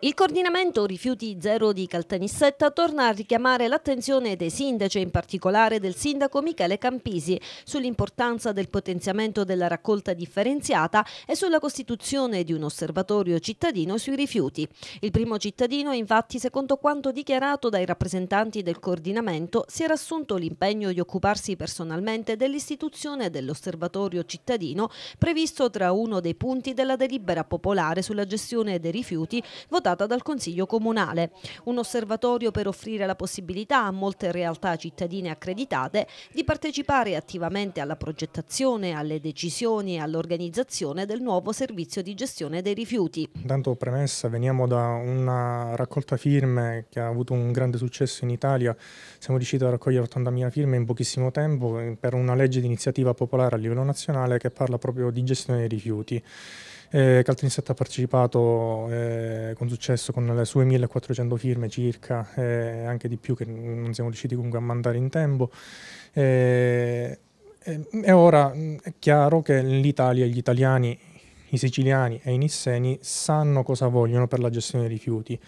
Il coordinamento Rifiuti Zero di Caltanissetta torna a richiamare l'attenzione dei sindaci, in particolare del sindaco Michele Campisi, sull'importanza del potenziamento della raccolta differenziata e sulla costituzione di un osservatorio cittadino sui rifiuti. Il primo cittadino, infatti, secondo quanto dichiarato dai rappresentanti del coordinamento, si era assunto l'impegno di occuparsi personalmente dell'istituzione dell'osservatorio cittadino previsto tra uno dei punti della delibera popolare sulla gestione dei rifiuti votata portata dal Consiglio Comunale. Un osservatorio per offrire la possibilità a molte realtà cittadine accreditate di partecipare attivamente alla progettazione, alle decisioni e all'organizzazione del nuovo servizio di gestione dei rifiuti. Intanto premessa, veniamo da una raccolta firme che ha avuto un grande successo in Italia. Siamo riusciti a raccogliere 80.000 firme in pochissimo tempo eh, per una legge di iniziativa popolare a livello nazionale che parla proprio di gestione dei rifiuti. Eh, Caltrinset ha partecipato eh, con successo con le sue 1400 firme circa, eh, anche di più che non siamo riusciti comunque a mandare in tempo. Eh, eh e ora mm, è chiaro che l'Italia, gli italiani, i siciliani e i nisseni sanno cosa vogliono per la gestione dei rifiuti.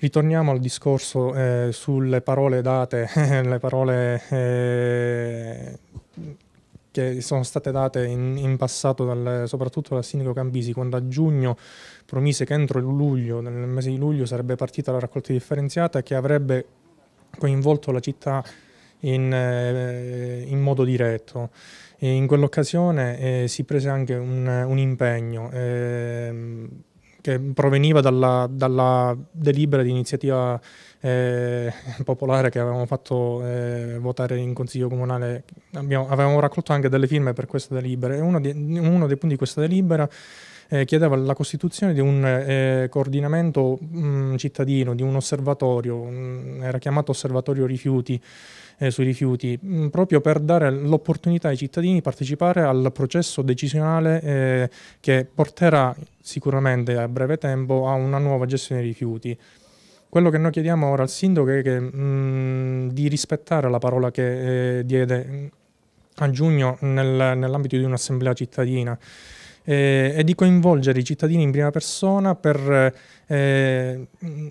Ritorniamo al discorso eh, sulle parole date, le parole eh, che sono state date in, in passato dal, soprattutto dal sindaco Cambisi quando a giugno promise che entro luglio, nel mese di luglio sarebbe partita la raccolta differenziata e che avrebbe coinvolto la città in, eh, in modo diretto. E in quell'occasione eh, si prese anche un, un impegno. Eh, che proveniva dalla, dalla delibera di iniziativa eh, popolare che avevamo fatto eh, votare in consiglio comunale. Abbiamo, avevamo raccolto anche delle firme per questa delibera e uno, di, uno dei punti di questa delibera eh, chiedeva la costituzione di un eh, coordinamento mh, mm, cittadino, di un osservatorio, mh, era chiamato osservatorio rifiuti, eh, sui rifiuti, mm, proprio per dare l'opportunità ai cittadini di partecipare al processo decisionale eh, che porterà sicuramente a breve tempo a una nuova gestione dei rifiuti. Quello che noi chiediamo ora al sindaco è che, mh, mm, di rispettare la parola che eh, diede a giugno nel, nell'ambito di un'assemblea cittadina eh, e di coinvolgere i cittadini in prima persona per, eh, mm,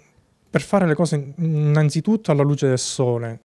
per fare le cose innanzitutto alla luce del sole,